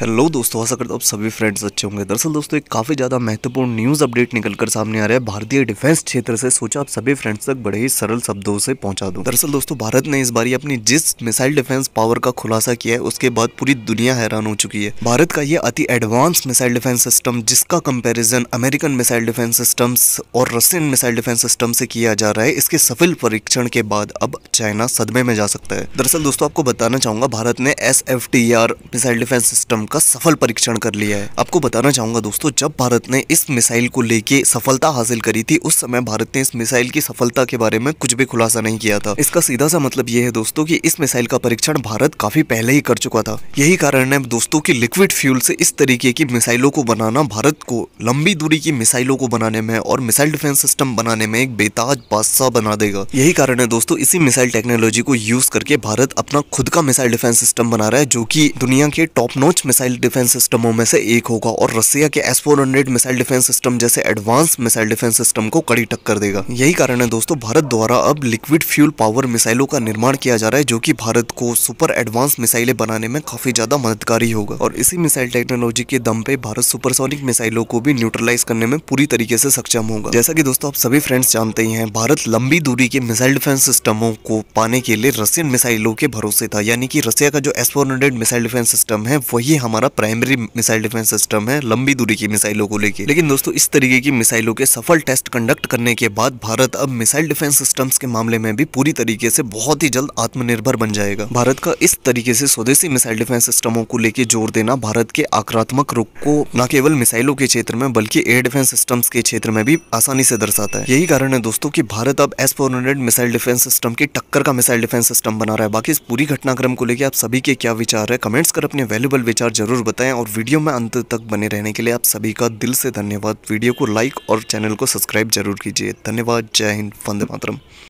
hello दोस्तों आशा करता हूँ सभी फ्रेंड्स अच्छे होंगे दरअसल दोस्तों एक काफ़ी ज़्यादा महत्वपूर्ण न्यूज़ अपडेट निकलकर सामने आ रहा है भारतीय डिफेंस क्षेत्र से सोचा आप सभी फ्रेंड्स तक बड़े ही सरल शब्दों से पहुंचा दूं दरअसल दोस्तों भारत ने इस बारी अपनी जिस मिसाइल डिफेंस पावर का खुलासा किया है उसके बाद पूरी दुनिया हैरान हो चुकी है भारत का ये अति एडवांस मिसाइल डिफेंस सिस्टम जिसका comparison American missile defence system और रशियन मिसाइल डिफेंस सिस्टम से किया जा रहा है इसके सफल परीक्षण के बाद अब चाइना सदमे में जा सकता है दरअसल दोस्तों आपको बताना चाहूंगा भारत ने एस मिसाइल डिफेंस सिस्टम का सफल परीक्षण कर लिया है आपको बताना चाहूंगा दोस्तों जब भारत ने इस मिसाइल को लेके सफलता हासिल करी थी उस समय भारत ने इस मिसाइल की सफलता के बारे में कुछ भी खुलासा नहीं किया था इसका सीधा सा मतलब यह है दोस्तों की इस मिसाइल का परीक्षण भारत काफी पहले ही कर चुका था यही कारण है दोस्तों की लिक्विड फ्यूल से इस तरीके की मिसाइलों को बनाना भारत को लंबी दूरी की मिसाइलों को बनाने में और मिसाइल डिफेंस सिस्टम बनाने में एक बेताज बादशाह बना देगा यही कारण है दोस्तों इसी मिसाइल टेक्नोलॉजी को यूज करके भारत अपना खुद का मिसाइल डिफेंस सिस्टम बना रहा है जो की दुनिया के टॉप नोच मिसाइल मिसाइल डिफेंस सिस्टमों में से एक होगा और रसिया के S four missile defence system जैसे एडवांस मिसाइल डिफेंस सिस्टम को कड़ी टक्कर देगा यही कारण है दोस्तों भारत द्वारा अब लिक्विड फ्यूल पावर मिसाइलों का निर्माण किया जा रहा है जो की भारत को सुपर एडवांस मिसाइलें बनाने में काफी ज्यादा मददगारी होगा और इसी मिसाइल टेक्नोलॉजी के दम पे भारत सुपरसोनिक मिसाइलों को भी न्यूट्रलाइज करने में पूरी तरीके से सक्षम होगा जैसा कि दोस्तों आप सभी फ्रेंड्स जानते ही हैं भारत लंबी दूरी के मिसाइल डिफेंस सिस्टमों को पाने के लिए रसियन मिसाइलों के भरोसे था यानी कि रसिया का जो S four missile defence system है वही हम हमारा प्राइमरी मिसाइल डिफेंस सिस्टम है लंबी दूरी की मिसाइलों को लेकर लेकिन दोस्तों इस तरीके की मिसाइलों के सफल टेस्ट कंडक्ट करने के बाद भारत अब मिसाइल डिफेंस सिस्टम्स के मामले में भी पूरी तरीके से बहुत ही जल्द आत्मनिर्भर बन जाएगा भारत का इस तरीके से स्वदेशी मिसाइल डिफेंस सिस्टमों को लेकर जोर देना भारत के आक्रात्मक रुख को न केवल मिसाइलों के क्षेत्र में बल्कि एयर डिफेंस सिस्टम के क्षेत्र में भी आसानी से दर्शाता है यही कारण है दोस्तों की भारत अब एस मिसाइल डिफेंस सिस्टम की टक्कर का मिसाइल डिफेंस सिस्टम बना रहा है बाकी इस पूरी घटनाक्रम को लेकर आप सभी के क्या विचार है कमेंट्स कर अपने वैल्यूबल विचार विचार जरूर बताएं और वीडियो में अंत तक बने रहने के लिए आप सभी का दिल से धन्यवाद वीडियो को लाइक और चैनल को सब्सक्राइब जरूर कीजिए धन्यवाद जय हिंद वंदे मातरम